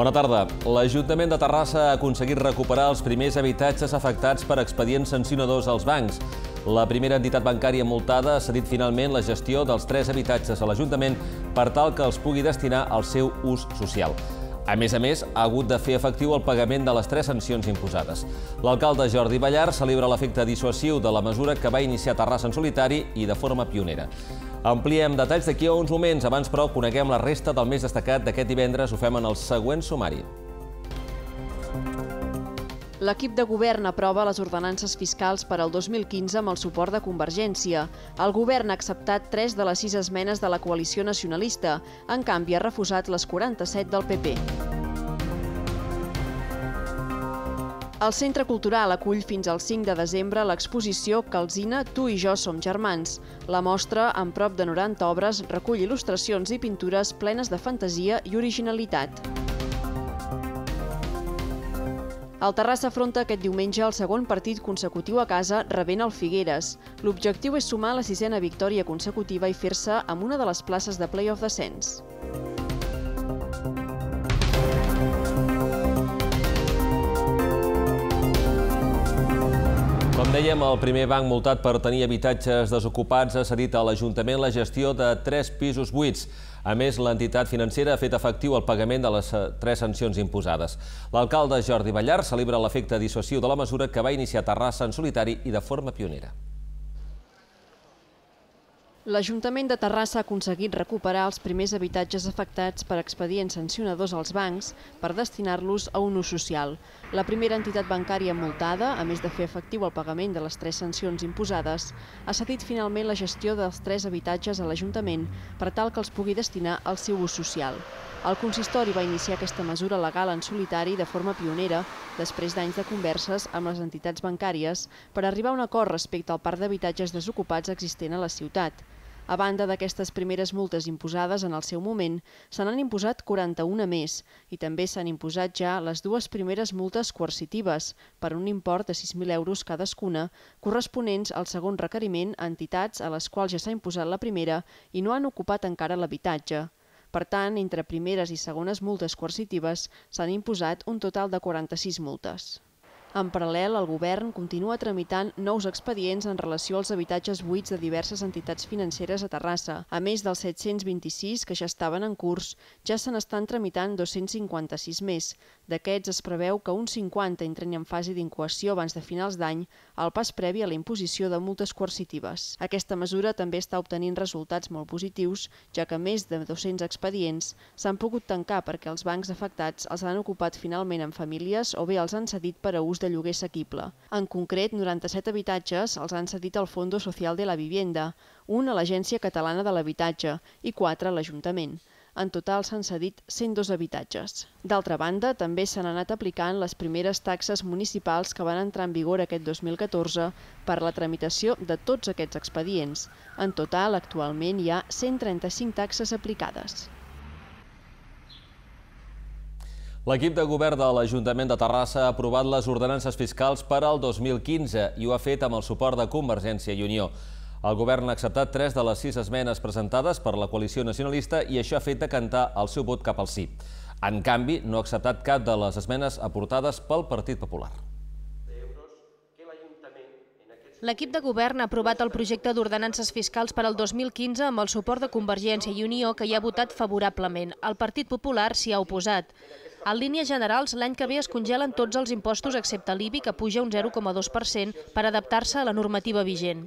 Bona tarda. L'Ajuntament de Terrassa ha aconseguit recuperar els primers habitatges afectats per expedients sancionadors als bancs. La primera entitat bancària multada ha cedit finalment la gestió dels tres habitatges a l'Ajuntament per tal que els pugui destinar al seu ús social. A més a més, ha hagut de fer efectiu el pagament de les tres sancions imposades. L'alcalde Jordi Ballar celebra l'efecte dissuasiu de la mesura que va iniciar Terrassa en solitari i de forma pionera. Ampliem detalls d'aquí a uns moments. Abans, però, coneguem la resta del més destacat d'aquest divendres. Ho fem en el següent sumari. L'equip de govern aprova les ordenances fiscals per al 2015 amb el suport de Convergència. El govern ha acceptat 3 de les 6 esmenes de la coalició nacionalista. En canvi, ha refusat les 47 del PP. El Centre Cultural acull fins al 5 de desembre l'exposició Calzina, tu i jo som germans. La mostra, amb prop de 90 obres, recull il·lustracions i pintures plenes de fantasia i originalitat. El Terrassa afronta aquest diumenge el segon partit consecutiu a casa rebent el Figueres. L'objectiu és sumar la sisena victòria consecutiva i fer-se amb una de les places de play-off Sens. Música dèiem, el primer banc multat per tenir habitatges desocupats ha cedit a l'Ajuntament la gestió de tres pisos buits. A més, l'entitat financera ha fet efectiu el pagament de les eh, tres sancions imposades. L'alcalde Jordi Ballar celebra l'efecte dissuasiu de la mesura que va iniciar Terrassa en solitari i de forma pionera. L'Ajuntament de Terrassa ha aconseguit recuperar els primers habitatges afectats per expedients sancionadors als bancs per destinar-los a un ús social. La primera entitat bancària multada, a més de fer efectiu el pagament de les tres sancions imposades, ha cedit finalment la gestió dels tres habitatges a l'Ajuntament per tal que els pugui destinar al seu ús social. El consistori va iniciar aquesta mesura legal en solitari de forma pionera després d'anys de converses amb les entitats bancàries per arribar a un acord respecte al parc d'habitatges desocupats existent a la ciutat. A banda d'aquestes primeres multes imposades en el seu moment, se n'han imposat 41 més i també s'han imposat ja les dues primeres multes coercitives per un import de 6.000 euros cadascuna, corresponents al segon requeriment a entitats a les quals ja s'ha imposat la primera i no han ocupat encara l'habitatge. Per tant, entre primeres i segones multes coercitives s'han imposat un total de 46 multes. En paral·lel, el govern continua tramitant nous expedients en relació als habitatges buits de diverses entitats financeres a Terrassa. A més dels 726 que ja estaven en curs, ja se n'estan tramitant 256 més. D'aquests es preveu que uns 50 entren en fase d'incoació abans de finals d'any, al pas previ a la imposició de multes coercitives. Aquesta mesura també està obtenint resultats molt positius, ja que més de 200 expedients s'han pogut tancar perquè els bancs afectats els han ocupat finalment en famílies o bé els han cedit per a ús de lloguer assequible. En concret, 97 habitatges els han cedit al Fondo Social de la Vivienda, un a l'Agència Catalana de l'Habitatge i quatre a l'Ajuntament. En total s'han cedit 102 habitatges. D'altra banda, també s'han anat aplicant les primeres taxes municipals que van entrar en vigor aquest 2014 per la tramitació de tots aquests expedients. En total, actualment hi ha 135 taxes aplicades. L'equip de govern de l'Ajuntament de Terrassa ha aprovat les ordenances fiscals per al 2015 i ho ha fet amb el suport de Convergència i Unió. El govern ha acceptat tres de les sis esmenes presentades per la coalició nacionalista i això ha fet decantar el seu vot cap al sí. En canvi, no ha acceptat cap de les esmenes aportades pel Partit Popular. L'equip de govern ha aprovat el projecte d'ordenances fiscals per al 2015 amb el suport de Convergència i Unió, que hi ha votat favorablement. El Partit Popular s'hi ha oposat. En línies generals, l'any que ve es congelen tots els impostos excepte l'IBI, que puja un 0,2% per adaptar-se a la normativa vigent.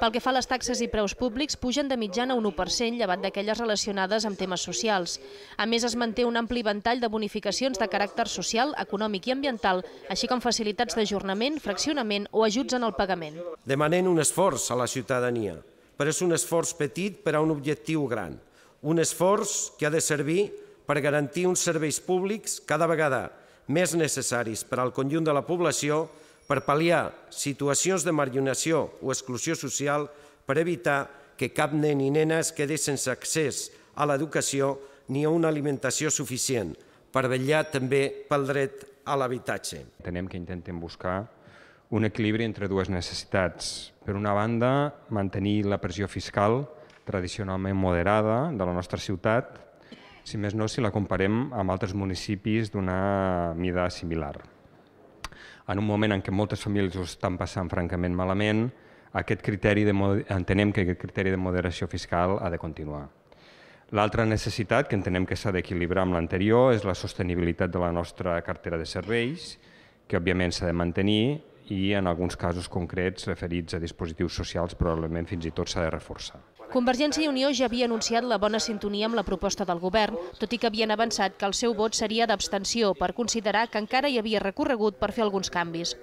Pel que fa a les taxes i preus públics, pugen de mitjana un 1%, llevat d'aquelles relacionades amb temes socials. A més, es manté un ampli ventall de bonificacions de caràcter social, econòmic i ambiental, així com facilitats d'ajornament, fraccionament o ajuts en el pagament. Demanem un esforç a la ciutadania, però és un esforç petit per a un objectiu gran. Un esforç que ha de servir per garantir uns serveis públics cada vegada més necessaris per al conjunt de la població per pal·liar situacions de marginació o exclusió social per evitar que cap nen i nena es quedi sense accés a l'educació ni a una alimentació suficient, per vetllar també pel dret a l'habitatge. Tenem que intentem buscar un equilibri entre dues necessitats. Per una banda, mantenir la pressió fiscal tradicionalment moderada de la nostra ciutat, si més no si la comparem amb altres municipis d'una mida similar. En un moment en què moltes famílies ho estan passant francament malament, aquest criteri de, entenem que aquest criteri de moderació fiscal ha de continuar. L'altra necessitat que entenem que s'ha d'equilibrar amb l'anterior és la sostenibilitat de la nostra cartera de serveis, que òbviament s'ha de mantenir i en alguns casos concrets referits a dispositius socials probablement fins i tot s'ha de reforçar. Convergència i Unió ja havia anunciat la bona sintonia amb la proposta del govern, tot i que havien avançat que el seu vot seria d'abstenció per considerar que encara hi havia recorregut per fer alguns canvis.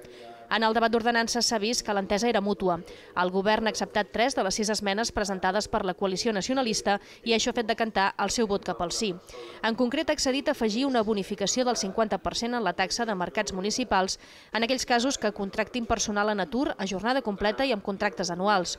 En el debat d'ordenança s'ha vist que l'entesa era mútua. El govern ha acceptat tres de les sis esmenes presentades per la coalició nacionalista i això ha fet decantar el seu vot cap al sí. En concret, ha accedit a afegir una bonificació del 50% en la taxa de mercats municipals en aquells casos que contractin personal en atur a jornada completa i amb contractes anuals.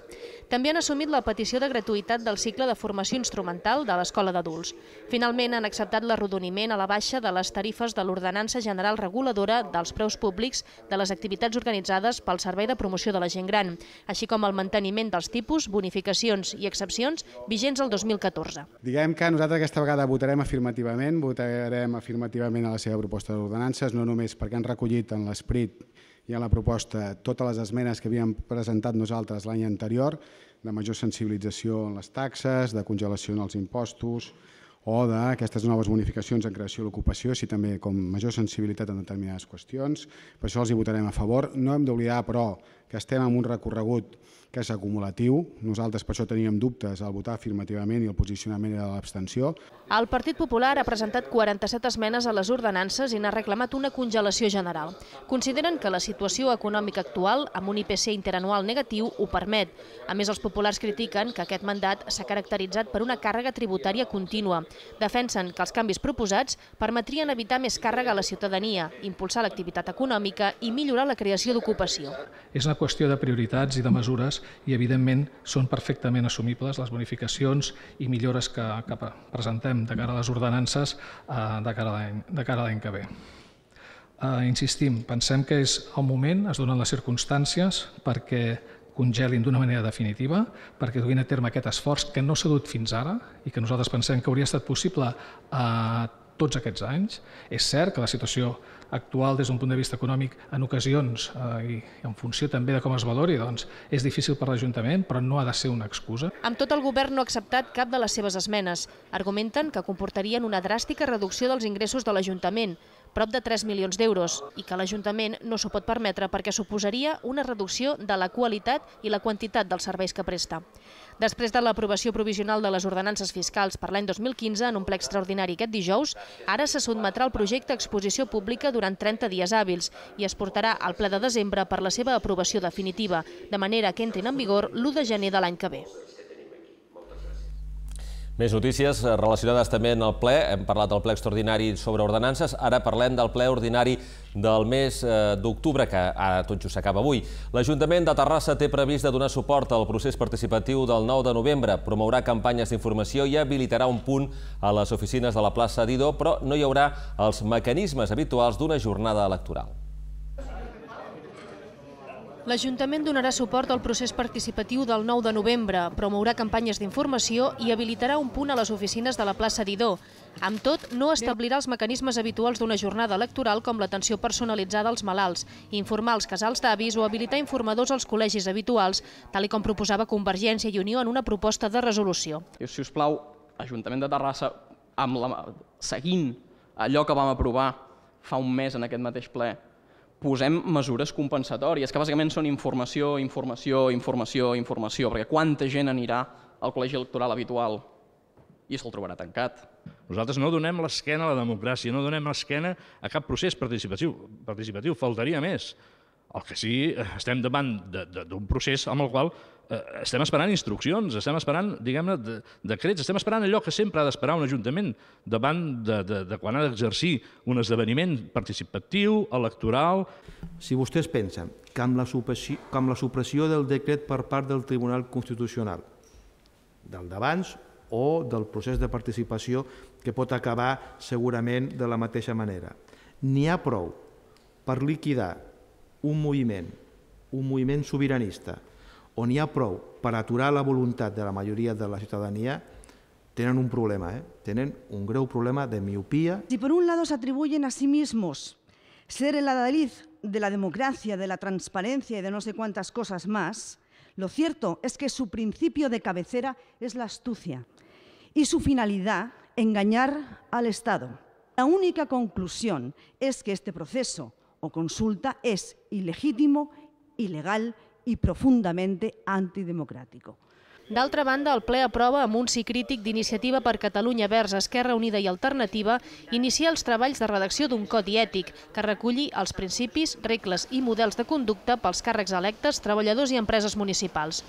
També han assumit la petició de gratuïtat del cicle de formació instrumental de l'Escola d'Adults. Finalment, han acceptat l'arrodoniment a la baixa de les tarifes de l'Ordenança General Reguladora dels Preus Públics de les Activitats organitzades pel Servei de Promoció de la Gent Gran, així com el manteniment dels tipus, bonificacions i excepcions vigents el 2014. Diguem que nosaltres aquesta vegada votarem afirmativament, votarem afirmativament a la seva proposta d'ordenances, no només perquè han recollit en l'esprit i a la proposta totes les esmenes que havíem presentat nosaltres l'any anterior, de major sensibilització en les taxes, de congelació en els impostos, o d'aquestes noves bonificacions en creació i l'ocupació, així també com major sensibilitat en determinades qüestions. Per això els hi votarem a favor. No hem d'oblidar, però, que estem en un recorregut que és acumulatiu. Nosaltres per això teníem dubtes al votar afirmativament i el posicionament de l'abstenció. El Partit Popular ha presentat 47 esmenes a les ordenances i n'ha reclamat una congelació general. Consideren que la situació econòmica actual, amb un IPC interanual negatiu, ho permet. A més, els populars critiquen que aquest mandat s'ha caracteritzat per una càrrega tributària contínua. Defensen que els canvis proposats permetrien evitar més càrrega a la ciutadania, impulsar l'activitat econòmica i millorar la creació d'ocupació. És una qüestió de prioritats i de mesures i, evidentment, són perfectament assumibles les bonificacions i millores que, que presentem de cara a les ordenances eh, de cara a l'any que ve. Eh, insistim, pensem que és el moment, es donen les circumstàncies perquè congelin d'una manera definitiva perquè duguin a terme aquest esforç que no s'ha dut fins ara i que nosaltres pensem que hauria estat possible eh, tots aquests anys. És cert que la situació actual des d'un punt de vista econòmic en ocasions eh, i en funció també de com es valori, doncs és difícil per l'Ajuntament, però no ha de ser una excusa. Amb tot el govern no ha acceptat cap de les seves esmenes. Argumenten que comportarien una dràstica reducció dels ingressos de l'Ajuntament, prop de 3 milions d'euros, i que l'Ajuntament no s'ho pot permetre perquè suposaria una reducció de la qualitat i la quantitat dels serveis que presta. Després de l'aprovació provisional de les ordenances fiscals per l'any 2015 en un ple extraordinari aquest dijous, ara se sotmetrà el projecte a exposició pública durant 30 dies hàbils i es portarà al ple de desembre per la seva aprovació definitiva, de manera que entrin en vigor l'1 de gener de l'any que ve. Més notícies eh, relacionades també en el ple. Hem parlat del ple extraordinari sobre ordenances. Ara parlem del ple ordinari del mes eh, d'octubre, que ara tot just s'acaba avui. L'Ajuntament de Terrassa té previst de donar suport al procés participatiu del 9 de novembre, promourà campanyes d'informació i habilitarà un punt a les oficines de la plaça Didó, però no hi haurà els mecanismes habituals d'una jornada electoral. L'Ajuntament donarà suport al procés participatiu del 9 de novembre, promourà campanyes d'informació i habilitarà un punt a les oficines de la plaça Didó. Amb tot, no establirà els mecanismes habituals d'una jornada electoral com l'atenció personalitzada als malalts, informar els casals d'avis o habilitar informadors als col·legis habituals, tal com proposava Convergència i Unió en una proposta de resolució. Si us plau, Ajuntament de Terrassa, amb la... seguint allò que vam aprovar fa un mes en aquest mateix ple, posem mesures compensatòries, que bàsicament són informació, informació, informació, informació, perquè quanta gent anirà al col·legi electoral habitual i se'l trobarà tancat. Nosaltres no donem l'esquena a la democràcia, no donem l'esquena a cap procés participatiu, participatiu faltaria més. El que sí, eh, estem davant d'un procés amb el qual Eh, estem esperant instruccions, estem esperant, diguem-ne, de, decrets, estem esperant allò que sempre ha d'esperar un ajuntament davant de, de, de quan ha d'exercir un esdeveniment participatiu, electoral. Si vostès pensen que amb la, supressió, que amb la supressió del decret per part del Tribunal Constitucional, del d'abans o del procés de participació que pot acabar segurament de la mateixa manera. N'hi ha prou per liquidar un moviment, un moviment sobiranista, o ni ha aturar la voluntad de la mayoría de la ciudadanía, tienen un problema, eh? tienen un grave problema de miopía. Si por un lado se atribuyen a sí mismos ser el adalid de la democracia, de la transparencia y de no sé cuántas cosas más, lo cierto es que su principio de cabecera es la astucia y su finalidad engañar al Estado. La única conclusión es que este proceso o consulta es ilegítimo, ilegal i profundament antidemocràtic. D'altra banda, el ple aprova amb un sí crític d'iniciativa per Catalunya Verge, Esquerra Unida i Alternativa iniciar els treballs de redacció d'un codi ètic que reculli els principis, regles i models de conducta pels càrrecs electes, treballadors i empreses municipals.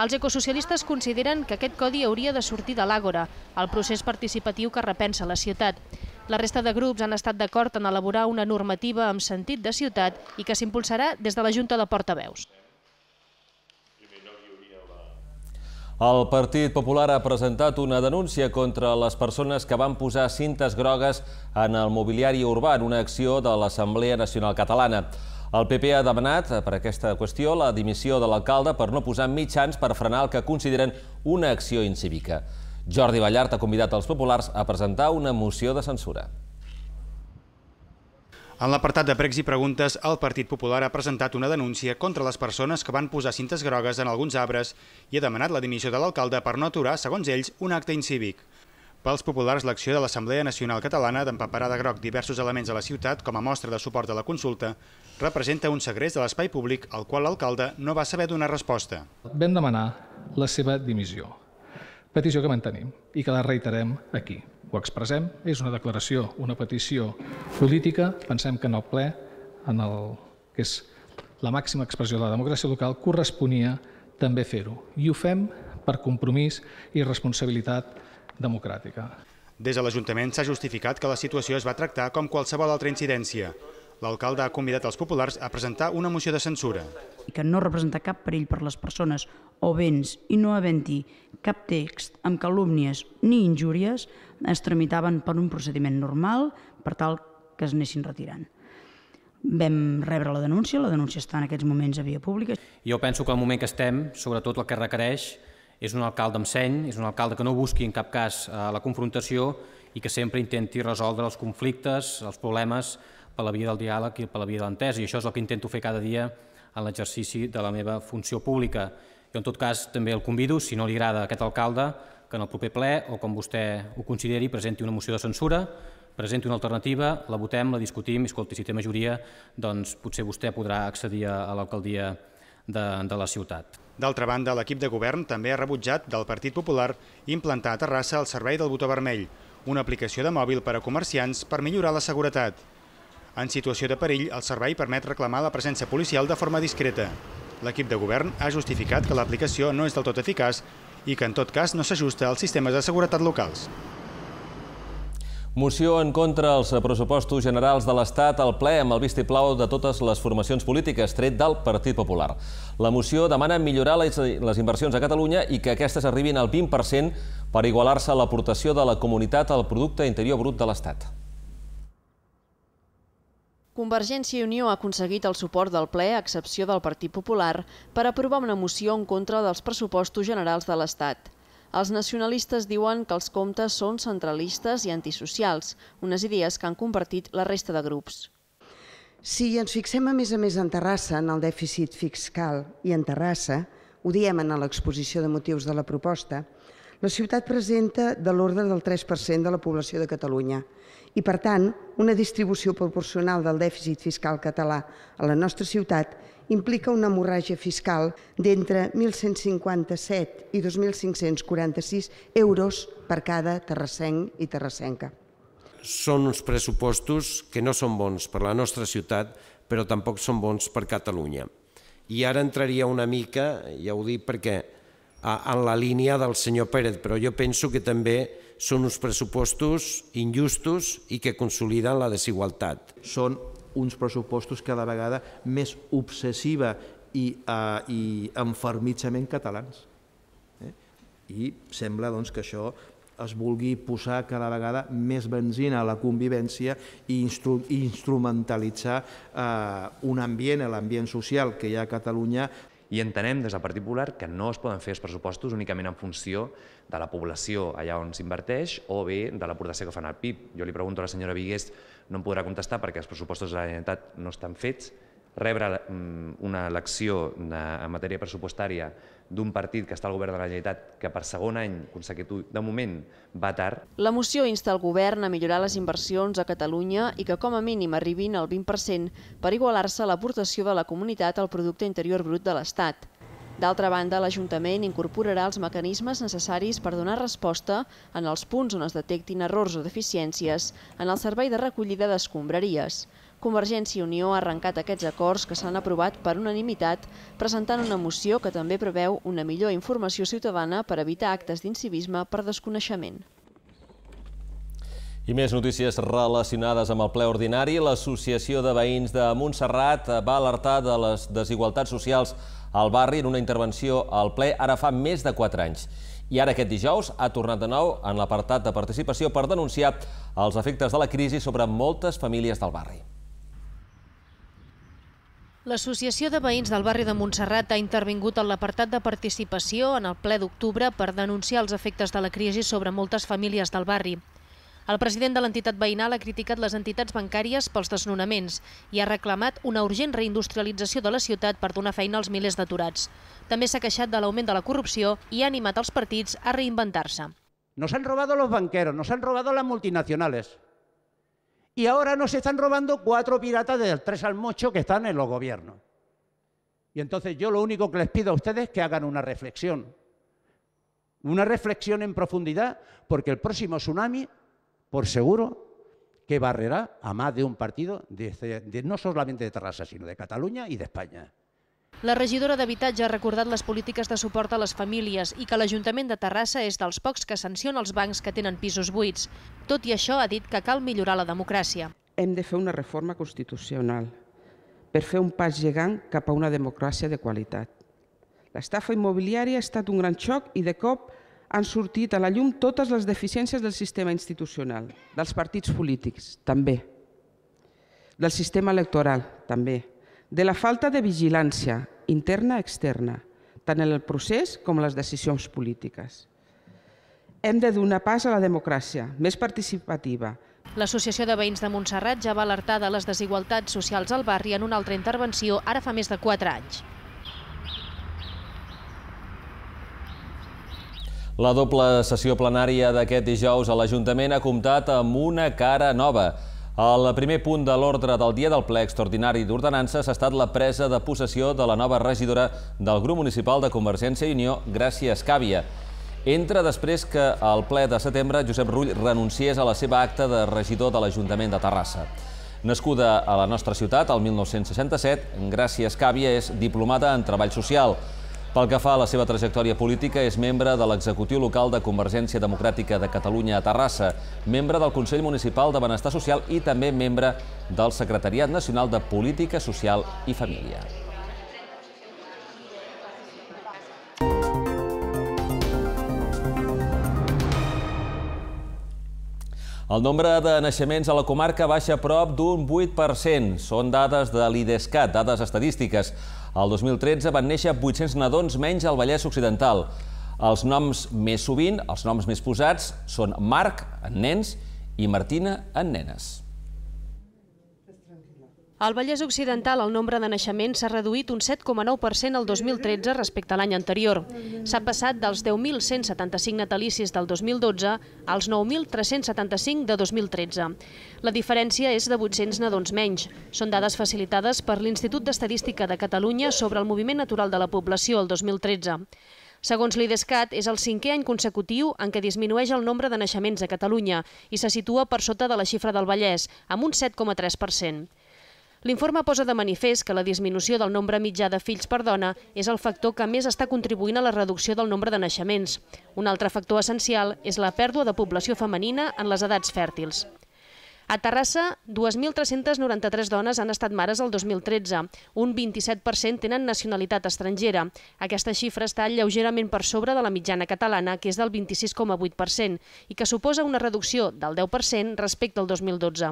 Els ecosocialistes consideren que aquest codi hauria de sortir de l'àgora, el procés participatiu que repensa la ciutat. La resta de grups han estat d'acord en elaborar una normativa amb sentit de ciutat i que s'impulsarà des de la Junta de Portaveus. El Partit Popular ha presentat una denúncia contra les persones que van posar cintes grogues en el mobiliari urbà en una acció de l'Assemblea Nacional Catalana. El PP ha demanat per aquesta qüestió la dimissió de l'alcalde per no posar mitjans per frenar el que consideren una acció incívica. Jordi Ballart ha convidat els populars a presentar una moció de censura. En l'apartat de pregs i preguntes, el Partit Popular ha presentat una denúncia contra les persones que van posar cintes grogues en alguns arbres i ha demanat la dimissió de l'alcalde per no aturar, segons ells, un acte incívic. Pels populars, l'acció de l'Assemblea Nacional Catalana d'empaparar de groc diversos elements a la ciutat com a mostra de suport a la consulta representa un segrest de l'espai públic al qual l'alcalde no va saber donar resposta. Vam demanar la seva dimissió, petició que mantenim i que la reiterem aquí ho expressem, és una declaració, una petició política, pensem que en el ple, en el, que és la màxima expressió de la democràcia local, corresponia també fer-ho. I ho fem per compromís i responsabilitat democràtica. Des de l'Ajuntament s'ha justificat que la situació es va tractar com qualsevol altra incidència. L'alcalde ha convidat els populars a presentar una moció de censura. I Que no representa cap perill per les persones o béns i no havent-hi cap text amb calúmnies ni injúries, es tramitaven per un procediment normal per tal que es anessin retirant. Vam rebre la denúncia, la denúncia està en aquests moments a via pública. Jo penso que el moment que estem, sobretot el que requereix, és un alcalde amb seny, és un alcalde que no busqui en cap cas eh, la confrontació i que sempre intenti resoldre els conflictes, els problemes, per la via del diàleg i per la via de l'entesa. I això és el que intento fer cada dia en l'exercici de la meva funció pública. Jo, en tot cas, també el convido, si no li agrada aquest alcalde, que en el proper ple, o com vostè ho consideri, presenti una moció de censura, presenti una alternativa, la votem, la discutim, i escolti, si té majoria, doncs potser vostè podrà accedir a l'alcaldia de, de la ciutat. D'altra banda, l'equip de govern també ha rebutjat del Partit Popular implantar a Terrassa el servei del botó vermell, una aplicació de mòbil per a comerciants per millorar la seguretat. En situació de perill, el servei permet reclamar la presència policial de forma discreta. L'equip de govern ha justificat que l'aplicació no és del tot eficaç i que en tot cas no s'ajusta als sistemes de seguretat locals. Moció en contra els pressupostos generals de l'Estat al ple amb el vistiplau de totes les formacions polítiques, tret del Partit Popular. La moció demana millorar les inversions a Catalunya i que aquestes arribin al 20% per igualar-se a l'aportació de la comunitat al producte interior brut de l'Estat. Convergència i Unió ha aconseguit el suport del ple, a excepció del Partit Popular, per aprovar una moció en contra dels pressupostos generals de l'Estat. Els nacionalistes diuen que els comptes són centralistes i antisocials, unes idees que han compartit la resta de grups. Si ens fixem a més a més en Terrassa, en el dèficit fiscal i en Terrassa, ho diem en l'exposició de motius de la proposta, la ciutat presenta de l'ordre del 3% de la població de Catalunya, i, per tant, una distribució proporcional del dèficit fiscal català a la nostra ciutat implica una hemorràgia fiscal d'entre 1.157 i 2.546 euros per cada terrassenc i terrassenca. Són uns pressupostos que no són bons per la nostra ciutat, però tampoc són bons per Catalunya. I ara entraria una mica, ja ho dic perquè en la línia del senyor Pérez, però jo penso que també són uns pressupostos injustos i que consoliden la desigualtat. Són uns pressupostos cada vegada més obsessiva i, eh, i enfermitjament catalans. Eh? I sembla doncs, que això es vulgui posar cada vegada més benzina a la convivència i, instru i instrumentalitzar eh, un ambient, l'ambient social que hi ha a Catalunya, i entenem des del Partit Popular que no es poden fer els pressupostos únicament en funció de la població allà on s'inverteix o bé de l'aportació que fan al PIB. Jo li pregunto a la senyora Vigués, no em podrà contestar perquè els pressupostos de la Generalitat no estan fets, rebre mm, una elecció en matèria pressupostària d'un partit que està al govern de la Generalitat, que per segon any consecutiu de moment va tard. La moció insta el govern a millorar les inversions a Catalunya i que com a mínim arribin al 20% per igualar-se a l'aportació de la comunitat al producte interior brut de l'Estat. D'altra banda, l'Ajuntament incorporarà els mecanismes necessaris per donar resposta en els punts on es detectin errors o deficiències en el servei de recollida d'escombraries. Convergència i Unió ha arrencat aquests acords que s'han aprovat per unanimitat presentant una moció que també preveu una millor informació ciutadana per evitar actes d'incivisme per desconeixement. I més notícies relacionades amb el ple ordinari. L'Associació de Veïns de Montserrat va alertar de les desigualtats socials al barri en una intervenció al ple ara fa més de 4 anys. I ara aquest dijous ha tornat de nou en l'apartat de participació per denunciar els efectes de la crisi sobre moltes famílies del barri. L'Associació de Veïns del barri de Montserrat ha intervingut en l'apartat de participació en el ple d'octubre per denunciar els efectes de la crisi sobre moltes famílies del barri. El president de l'entitat veïnal ha criticat les entitats bancàries pels desnonaments i ha reclamat una urgent reindustrialització de la ciutat per donar feina als milers d'aturats. També s'ha queixat de l'augment de la corrupció i ha animat els partits a reinventar-se. Nos han robado los banqueros, nos han robado las multinacionales. Y ahora nos están robando cuatro piratas del tres al mocho que están en los gobiernos. Y entonces yo lo único que les pido a ustedes es que hagan una reflexión. Una reflexión en profundidad, porque el próximo tsunami, por seguro, que barrerá a más de un partido, este, no solamente de Terrassa, sino de Cataluña y de España. La regidora d'Habitatge ha recordat les polítiques de suport a les famílies i que l'Ajuntament de Terrassa és dels pocs que sanciona els bancs que tenen pisos buits. Tot i això, ha dit que cal millorar la democràcia. Hem de fer una reforma constitucional per fer un pas gegant cap a una democràcia de qualitat. L'estafa immobiliària ha estat un gran xoc i de cop han sortit a la llum totes les deficiències del sistema institucional, dels partits polítics, també, del sistema electoral, també, de la falta de vigilància, interna externa, tant en el procés com en les decisions polítiques. Hem de donar pas a la democràcia, més participativa. L'Associació de Veïns de Montserrat ja va alertar de les desigualtats socials al barri en una altra intervenció ara fa més de 4 anys. La doble sessió plenària d'aquest dijous a l'Ajuntament ha comptat amb una cara nova. El primer punt de l'ordre del dia del ple extraordinari d'ordenances ha estat la presa de possessió de la nova regidora del grup municipal de Convergència i Unió, Gràcia Escàvia. Entra després que al ple de setembre Josep Rull renunciés a la seva acta de regidor de l'Ajuntament de Terrassa. Nascuda a la nostra ciutat el 1967, Gràcia Escàvia és diplomada en treball social. Pel que fa a la seva trajectòria política, és membre de l'executiu local de Convergència Democràtica de Catalunya a Terrassa, membre del Consell Municipal de Benestar Social i també membre del Secretariat Nacional de Política Social i Família. El nombre de naixements a la comarca baixa a prop d'un 8%. Són dades de l'IDESCAT, dades estadístiques. El 2013 van néixer 800 nadons menys al Vallès Occidental. Els noms més sovint, els noms més posats, són Marc, en nens, i Martina, en nenes. Al Vallès Occidental el nombre de naixements s'ha reduït un 7,9% el 2013 respecte a l'any anterior. S'ha passat dels 10.175 natalicis del 2012 als 9.375 de 2013. La diferència és de 800 nadons menys. Són dades facilitades per l'Institut d'Estadística de Catalunya sobre el moviment natural de la població el 2013. Segons l'IDESCAT, és el cinquè any consecutiu en què disminueix el nombre de naixements a Catalunya i se situa per sota de la xifra del Vallès, amb un 7,3%. L'informe posa de manifest que la disminució del nombre mitjà de fills per dona és el factor que més està contribuint a la reducció del nombre de naixements. Un altre factor essencial és la pèrdua de població femenina en les edats fèrtils. A Terrassa, 2.393 dones han estat mares el 2013. Un 27% tenen nacionalitat estrangera. Aquesta xifra està lleugerament per sobre de la mitjana catalana, que és del 26,8%, i que suposa una reducció del 10% respecte al 2012.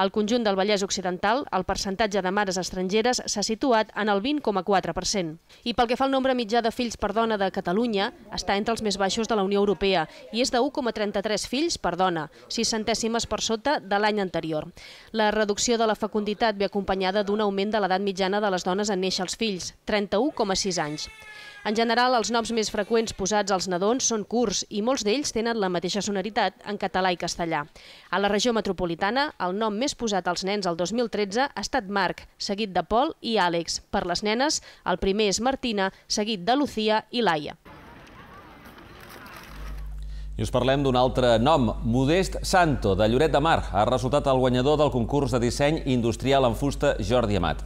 Al conjunt del Vallès Occidental, el percentatge de mares estrangeres s'ha situat en el 20,4%. I pel que fa al nombre mitjà de fills per dona de Catalunya, està entre els més baixos de la Unió Europea i és de 1,33 fills per dona, 6 centèsimes per sota de l'any l'any anterior. La reducció de la fecunditat ve acompanyada d'un augment de l'edat mitjana de les dones en néixer els fills, 31,6 anys. En general, els noms més freqüents posats als nadons són curts i molts d'ells tenen la mateixa sonoritat en català i castellà. A la regió metropolitana, el nom més posat als nens el 2013 ha estat Marc, seguit de Pol i Àlex. Per les nenes, el primer és Martina, seguit de Lucía i Laia. I us parlem d'un altre nom, Modest Santo, de Lloret de Mar. Ha resultat el guanyador del concurs de disseny industrial en fusta Jordi Amat.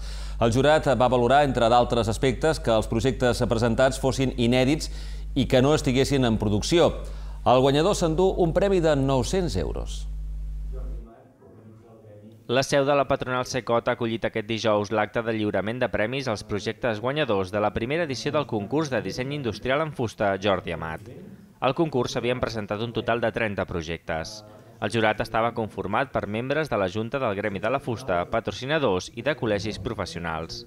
El jurat va valorar, entre d'altres aspectes, que els projectes presentats fossin inèdits i que no estiguessin en producció. El guanyador s'endú un premi de 900 euros. La seu de la patronal Secot ha acollit aquest dijous l'acte de lliurament de premis als projectes guanyadors de la primera edició del concurs de disseny industrial en fusta Jordi Amat. Al concurs s'havien presentat un total de 30 projectes. El jurat estava conformat per membres de la Junta del Gremi de la Fusta, patrocinadors i de col·legis professionals.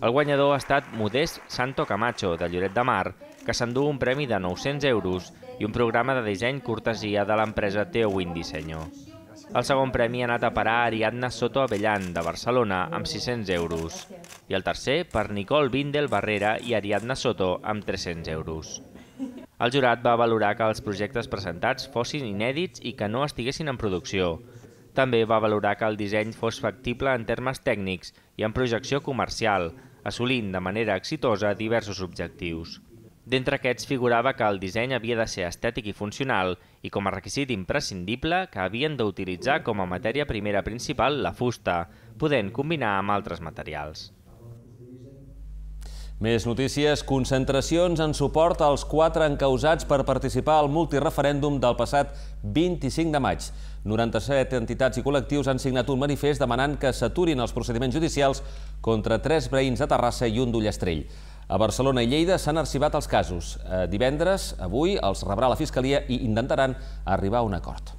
El guanyador ha estat Modest Santo Camacho, de Lloret de Mar, que s'endú un premi de 900 euros i un programa de disseny cortesia de l'empresa Wind Diseño. El segon premi ha anat a parar a Ariadna Soto Avellan, de Barcelona, amb 600 euros. I el tercer per Nicole Bindel Barrera i Ariadna Soto, amb 300 euros. El jurat va valorar que els projectes presentats fossin inèdits i que no estiguessin en producció. També va valorar que el disseny fos factible en termes tècnics i en projecció comercial, assolint de manera exitosa diversos objectius. D'entre aquests figurava que el disseny havia de ser estètic i funcional i com a requisit imprescindible que havien d'utilitzar com a matèria primera principal la fusta, podent combinar amb altres materials. Més notícies, concentracions en suport als quatre encausats per participar al multireferèndum del passat 25 de maig. 97 entitats i col·lectius han signat un manifest demanant que s'aturin els procediments judicials contra tres veïns de Terrassa i un d'Ullestrell. A Barcelona i Lleida s'han arxivat els casos. Divendres, avui, els rebrà la Fiscalia i intentaran arribar a un acord.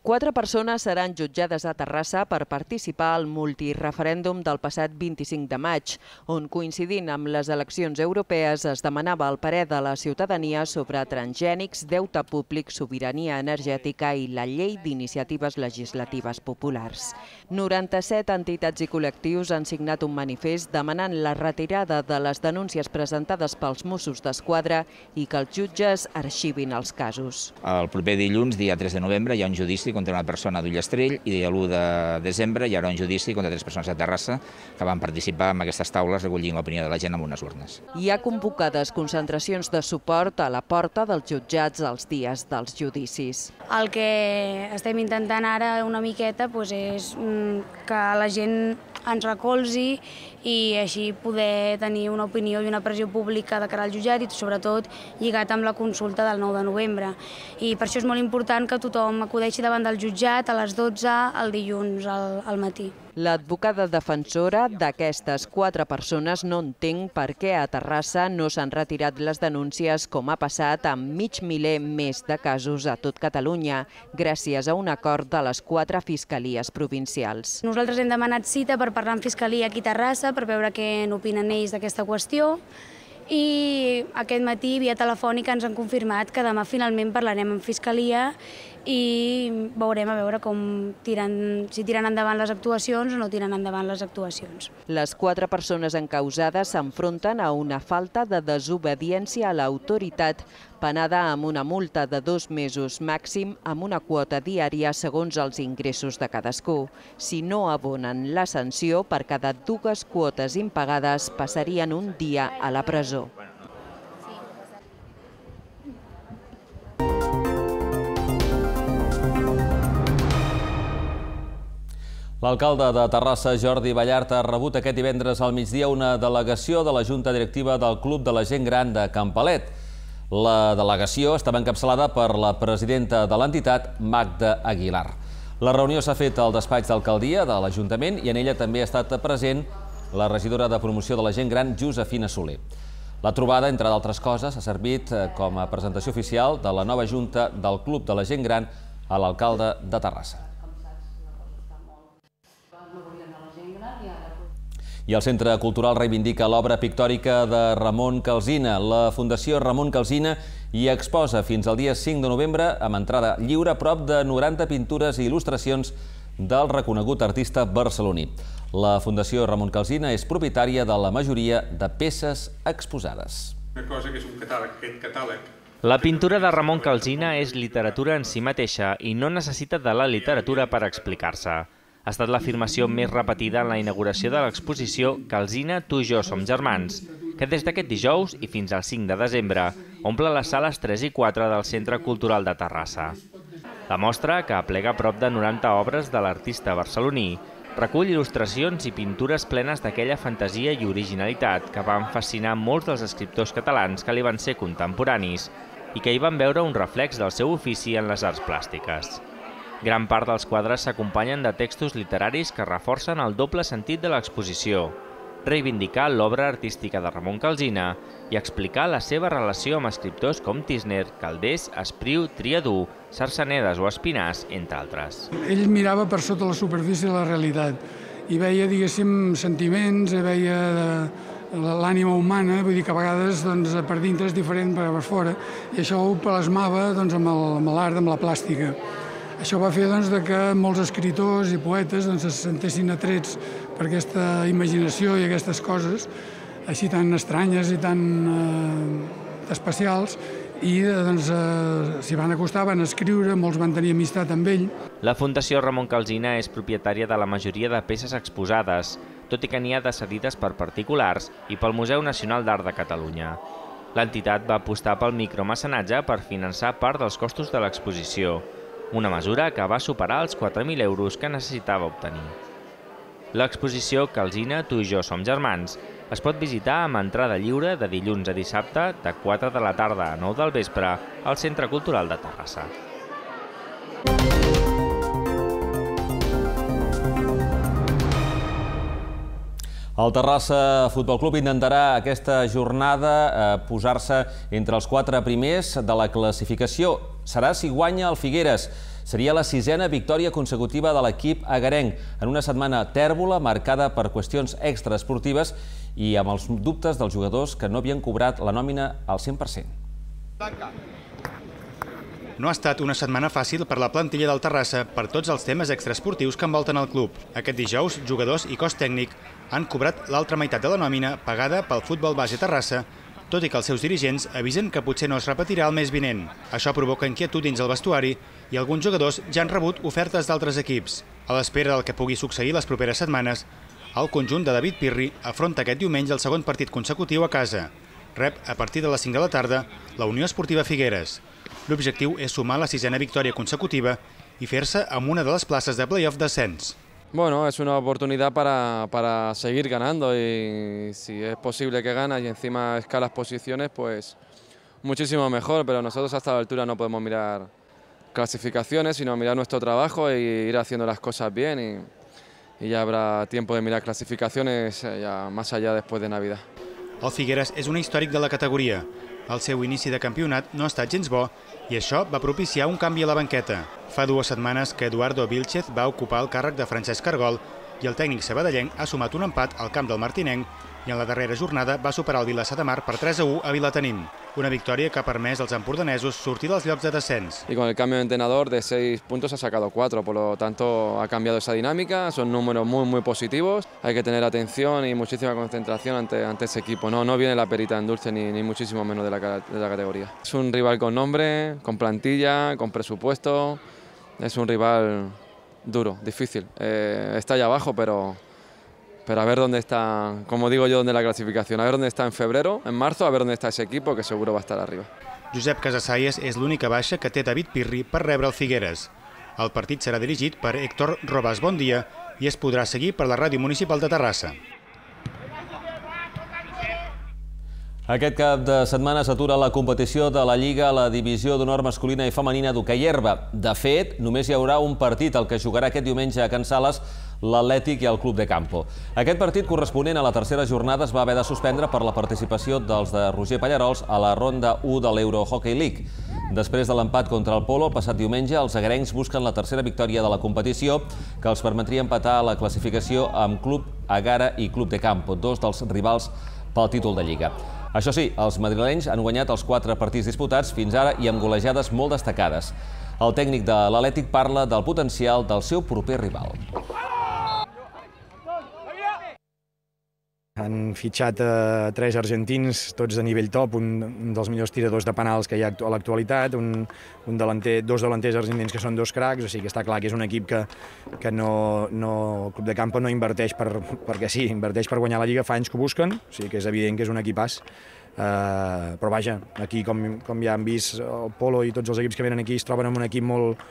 Quatre persones seran jutjades a Terrassa per participar al multireferèndum del passat 25 de maig, on coincidint amb les eleccions europees es demanava el parer de la ciutadania sobre transgènics, deute públic, sobirania energètica i la llei d'iniciatives legislatives populars. 97 entitats i col·lectius han signat un manifest demanant la retirada de les denúncies presentades pels Mossos d'Esquadra i que els jutges arxivin els casos. El proper dilluns, dia 3 de novembre, hi ha un judici judici contra una persona d'Ullestrell i l'1 de desembre hi haurà un judici contra tres persones de Terrassa que van participar en aquestes taules recollint l'opinió de la gent amb unes urnes. Hi ha convocades concentracions de suport a la porta dels jutjats els dies dels judicis. El que estem intentant ara una miqueta doncs, és mm, que la gent ens recolzi i així poder tenir una opinió i una pressió pública de cara al jutjat i sobretot lligat amb la consulta del 9 de novembre. I per això és molt important que tothom acudeixi davant del jutjat a les 12 el dilluns al, al matí. L'advocada defensora d'aquestes quatre persones no entenc per què a Terrassa no s'han retirat les denúncies com ha passat amb mig miler més de casos a tot Catalunya, gràcies a un acord de les quatre fiscalies provincials. Nosaltres hem demanat cita per parlar amb Fiscalia aquí a Terrassa per veure què n'opinen ells d'aquesta qüestió i aquest matí via telefònica ens han confirmat que demà finalment parlarem amb Fiscalia i veurem a veure com tiren, si tiren endavant les actuacions o no tiren endavant les actuacions. Les quatre persones encausades s'enfronten a una falta de desobediència a l'autoritat penada amb una multa de dos mesos màxim amb una quota diària segons els ingressos de cadascú. Si no abonen la sanció, per cada dues quotes impagades passarien un dia a la presó. L'alcalde de Terrassa, Jordi Ballart, ha rebut aquest divendres al migdia una delegació de la Junta Directiva del Club de la Gent Gran de Campalet. La delegació estava encapçalada per la presidenta de l'entitat, Magda Aguilar. La reunió s'ha fet al despatx d'alcaldia de l'Ajuntament i en ella també ha estat present la regidora de promoció de la gent gran, Josefina Soler. La trobada, entre d'altres coses, ha servit eh, com a presentació oficial de la nova Junta del Club de la Gent Gran a l'alcalde de Terrassa. I el Centre Cultural reivindica l'obra pictòrica de Ramon Calzina. La Fundació Ramon Calzina hi exposa fins al dia 5 de novembre, amb entrada lliure, prop de 90 pintures i il·lustracions del reconegut artista barceloní. La Fundació Ramon Calzina és propietària de la majoria de peces exposades. Una cosa que és un catàleg, aquest catàleg la pintura de Ramon Calzina és literatura en si mateixa i no necessita de la literatura per explicar-se ha estat l'afirmació més repetida en la inauguració de l'exposició Calzina, tu i jo som germans, que des d'aquest dijous i fins al 5 de desembre omple les sales 3 i 4 del Centre Cultural de Terrassa. La mostra, que aplega prop de 90 obres de l'artista barceloní, recull il·lustracions i pintures plenes d'aquella fantasia i originalitat que van fascinar molts dels escriptors catalans que li van ser contemporanis i que hi van veure un reflex del seu ofici en les arts plàstiques. Gran part dels quadres s'acompanyen de textos literaris que reforcen el doble sentit de l'exposició, reivindicar l'obra artística de Ramon Calzina i explicar la seva relació amb escriptors com Tisner, Caldés, Espriu, Triadú, Sarsenedes o Espinàs, entre altres. Ell mirava per sota la superfície de la realitat i veia, diguéssim, sentiments, veia eh, l'ànima humana, vull dir que a vegades doncs, per dintre és diferent per fora, i això ho plasmava doncs, amb l'art, amb la plàstica. Això va fer doncs, de que molts escritors i poetes doncs, se sentessin atrets per aquesta imaginació i aquestes coses, així tan estranyes i tan eh, especials, i eh, doncs, eh, van acostar, van escriure, molts van tenir amistat amb ell. La Fundació Ramon Calzina és propietària de la majoria de peces exposades, tot i que n'hi ha de cedides per particulars i pel Museu Nacional d'Art de Catalunya. L'entitat va apostar pel micromecenatge per finançar part dels costos de l'exposició una mesura que va superar els 4.000 euros que necessitava obtenir. L'exposició Calzina, tu i jo som germans es pot visitar amb entrada lliure de dilluns a dissabte de 4 de la tarda a 9 del vespre al Centre Cultural de Terrassa. El Terrassa Futbol Club intentarà aquesta jornada eh, posar-se entre els quatre primers de la classificació serà si guanya el Figueres. Seria la sisena victòria consecutiva de l'equip agarenc en una setmana tèrbola marcada per qüestions extraesportives i amb els dubtes dels jugadors que no havien cobrat la nòmina al 100%. No ha estat una setmana fàcil per la plantilla del Terrassa per tots els temes extraesportius que envolten el club. Aquest dijous, jugadors i cos tècnic han cobrat l'altra meitat de la nòmina pagada pel futbol base Terrassa tot i que els seus dirigents avisen que potser no es repetirà el mes vinent. Això provoca inquietud dins el vestuari i alguns jugadors ja han rebut ofertes d'altres equips. A l'espera del que pugui succeir les properes setmanes, el conjunt de David Pirri afronta aquest diumenge el segon partit consecutiu a casa. Rep, a partir de les 5 de la tarda, la Unió Esportiva Figueres. L'objectiu és sumar la sisena victòria consecutiva i fer-se amb una de les places de play-off descens. Bueno, es una oportunidad para, seguir ganando y si es posible que gana y encima escalas posiciones, pues muchísimo mejor, pero nosotros hasta la altura no podemos mirar clasificaciones, sino mirar nuestro trabajo e ir haciendo las cosas bien y, ya habrá tiempo de mirar clasificaciones eh, más allá después de Navidad. El Figueras es un histórico de la categoría. al seu inici de campeonato no está gens i això va propiciar un canvi a la banqueta. Fa dues setmanes que Eduardo Vilchez va ocupar el càrrec de Francesc Cargol i el tècnic sabadellenc ha sumat un empat al camp del Martinenc ...y en la darrera jornada va superar el Vilassar de Mar 3 a 1 a Vilatenim, una victoria que ha permès als empordanesos sortir dels llocs de descens. Y con el cambio de entrenador de 6 puntos ha sacado 4, por lo tanto ha cambiado esa dinámica, son números muy muy positivos, hay que tener atención y muchísima concentración ante, ante ese equipo, no, no viene la perita en dulce ni, ni muchísimo menos de la, de la categoría. Es un rival con nombre, con plantilla, con presupuesto, es un rival duro, difícil. Eh, está allá abajo, pero pero a ver dónde está, como digo yo, dónde la clasificación, a ver dónde está en febrero, en marzo, a ver dónde está ese equipo que seguro va a estar arriba. Josep Casasalles és l'única baixa que té David Pirri per rebre el Figueres. El partit serà dirigit per Héctor Robas Bondia i es podrà seguir per la Ràdio Municipal de Terrassa. Aquest cap de setmana s'atura la competició de la Lliga a la divisió d'honor masculina i femenina d'hoquei herba. De fet, només hi haurà un partit, el que jugarà aquest diumenge a Can Sales, l'Atlètic i el Club de Campo. Aquest partit corresponent a la tercera jornada es va haver de suspendre per la participació dels de Roger Pallarols a la ronda 1 de l'Euro Hockey League. Després de l'empat contra el Polo, el passat diumenge, els agrencs busquen la tercera victòria de la competició, que els permetria empatar la classificació amb Club Agara i Club de Campo, dos dels rivals pel títol de Lliga. Això sí, els madrilenys han guanyat els quatre partits disputats fins ara i amb golejades molt destacades. El tècnic de l'Atlètic parla del potencial del seu proper rival. Han fitxat a eh, tres argentins, tots de nivell top, un, un dels millors tiradors de penals que hi ha a l'actualitat, un, un delanter, dos delanters argentins que són dos cracs, o sigui que està clar que és un equip que, que no, no, el Club de Campo no inverteix per, perquè sí, inverteix per guanyar la Lliga, fa anys que ho busquen, o sigui que és evident que és un equipàs. Uh, però vaja, aquí, com, com ja han vist, el Polo i tots els equips que venen aquí es troben amb un equip molt,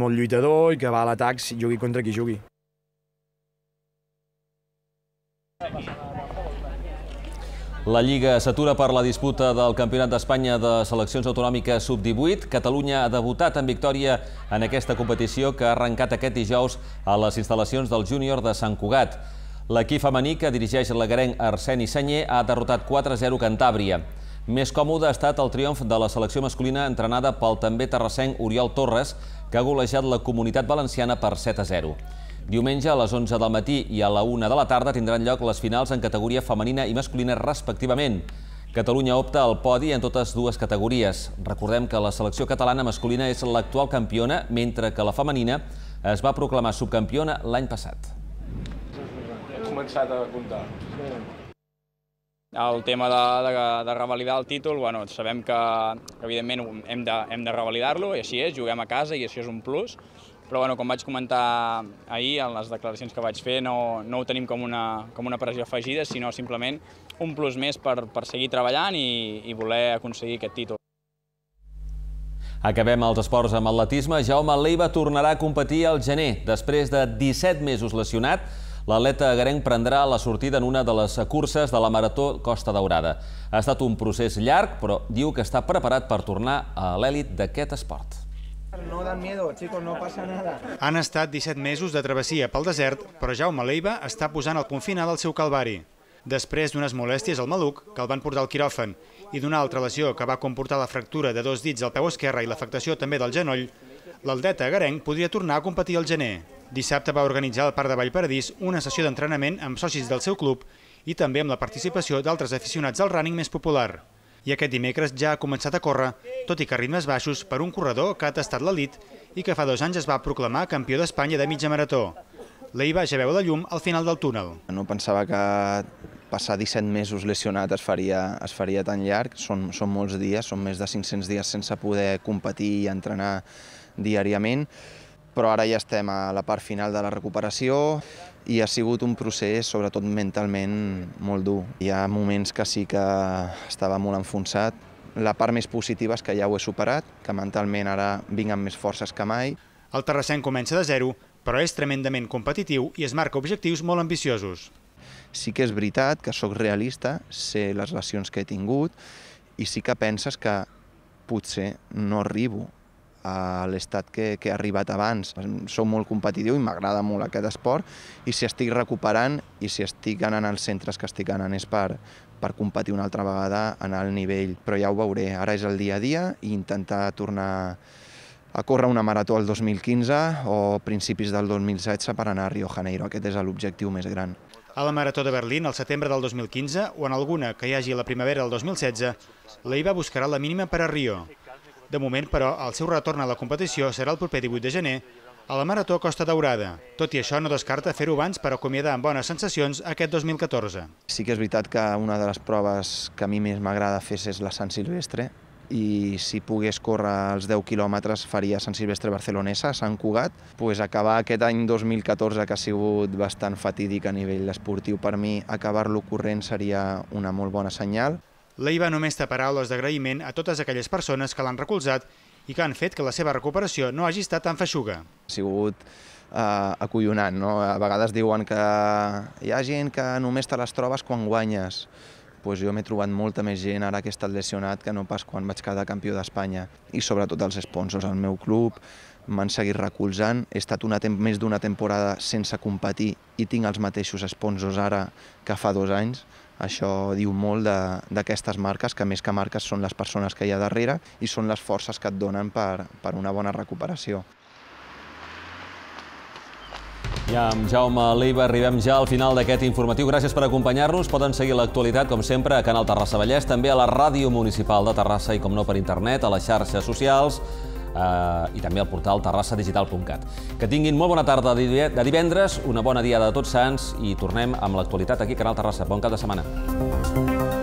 molt lluitador i que va a l'atac, jugui contra qui jugui. Aquí. La Lliga s'atura per la disputa del Campionat d'Espanya de Seleccions Autonòmiques Sub-18. Catalunya ha debutat en victòria en aquesta competició que ha arrencat aquest dijous a les instal·lacions del júnior de Sant Cugat. L'equip femení que dirigeix l'agarenc Arseni Senyer ha derrotat 4-0 Cantàbria. Més còmode ha estat el triomf de la selecció masculina entrenada pel també terrassenc Oriol Torres, que ha golejat la comunitat valenciana per 7-0. Diumenge a les 11 del matí i a la 1 de la tarda tindran lloc les finals en categoria femenina i masculina respectivament. Catalunya opta al podi en totes dues categories. Recordem que la selecció catalana masculina és l'actual campiona, mentre que la femenina es va proclamar subcampiona l'any passat. He començat a comptar. El tema de, de, de revalidar el títol, bueno, sabem que, evidentment hem de, hem de revalidar-lo, i així és, juguem a casa i això és un plus, però bueno, com vaig comentar ahir, en les declaracions que vaig fer, no, no ho tenim com una, com una pressió afegida, sinó simplement un plus més per, per seguir treballant i, i voler aconseguir aquest títol. Acabem els esports amb atletisme. Jaume Leiva tornarà a competir al gener. Després de 17 mesos lesionat, l'atleta garenc prendrà la sortida en una de les curses de la Marató Costa Daurada. Ha estat un procés llarg, però diu que està preparat per tornar a l'èlit d'aquest esport no dan miedo, chicos, no pasa nada. Han estat 17 mesos de travessia pel desert, però Jaume Leiva està posant punt confinat al seu calvari. Després d'unes molèsties al maluc, que el van portar al quiròfan, i d'una altra lesió que va comportar la fractura de dos dits al peu esquerre i l'afectació també del genoll, l'aldeta Garenc podria tornar a competir al gener. Dissabte va organitzar al Parc de Vallparadís una sessió d'entrenament amb socis del seu club i també amb la participació d'altres aficionats al running més popular i aquest dimecres ja ha començat a córrer, tot i que a ritmes baixos, per un corredor que ha tastat l'elit i que fa dos anys es va proclamar campió d'Espanya de mitja marató. L'ahir va ja veu la llum al final del túnel. No pensava que passar 17 mesos lesionat es faria, es faria tan llarg. Són, són molts dies, són més de 500 dies sense poder competir i entrenar diàriament però ara ja estem a la part final de la recuperació i ha sigut un procés, sobretot mentalment, molt dur. Hi ha moments que sí que estava molt enfonsat. La part més positiva és que ja ho he superat, que mentalment ara vinc amb més forces que mai. El Terrassent comença de zero, però és tremendament competitiu i es marca objectius molt ambiciosos. Sí que és veritat que sóc realista, sé les lesions que he tingut, i sí que penses que potser no arribo a l'estat que, que ha arribat abans. Soc molt competitiu i m'agrada molt aquest esport i si estic recuperant i si estic anant als centres que estic anant és per, per competir una altra vegada en alt nivell. Però ja ho veuré, ara és el dia a dia i intentar tornar a córrer una marató el 2015 o principis del 2016 per anar a Rio Janeiro. Aquest és l'objectiu més gran. A la Marató de Berlín, al setembre del 2015, o en alguna que hi hagi la primavera del 2016, l'EIBA buscarà la mínima per a Rio. De moment, però, el seu retorn a la competició serà el proper 18 de gener a la Marató Costa Daurada. Tot i això, no descarta fer-ho abans per acomiadar amb bones sensacions aquest 2014. Sí que és veritat que una de les proves que a mi més m'agrada fer és la Sant Silvestre, i si pogués córrer els 10 quilòmetres faria Sant Silvestre Barcelonesa, Sant Cugat. Pues acabar aquest any 2014, que ha sigut bastant fatídic a nivell esportiu per mi, acabar-lo corrent seria una molt bona senyal. Lei va només té paraules d'agraïment a totes aquelles persones que l'han recolzat i que han fet que la seva recuperació no hagi estat tan feixuga. Ha sigut eh, acollonant, no? A vegades diuen que hi ha gent que només te les trobes quan guanyes. Pues jo m'he trobat molta més gent ara que he estat lesionat que no pas quan vaig quedar campió d'Espanya. I sobretot els sponsors, del meu club, m'han seguit recolzant. He estat una més d'una temporada sense competir i tinc els mateixos sponsors ara que fa dos anys. Això diu molt d'aquestes marques, que més que marques són les persones que hi ha darrere i són les forces que et donen per, per una bona recuperació. I amb Jaume Leiva arribem ja al final d'aquest informatiu. Gràcies per acompanyar-nos. Poden seguir l'actualitat, com sempre, a Canal Terrassa Vallès, també a la Ràdio Municipal de Terrassa i, com no, per internet, a les xarxes socials, eh, i també al portal terrassadigital.cat. Que tinguin molt bona tarda de divendres, una bona diada de tots sants i tornem amb l'actualitat aquí a Canal Terrassa. Bon cap de setmana.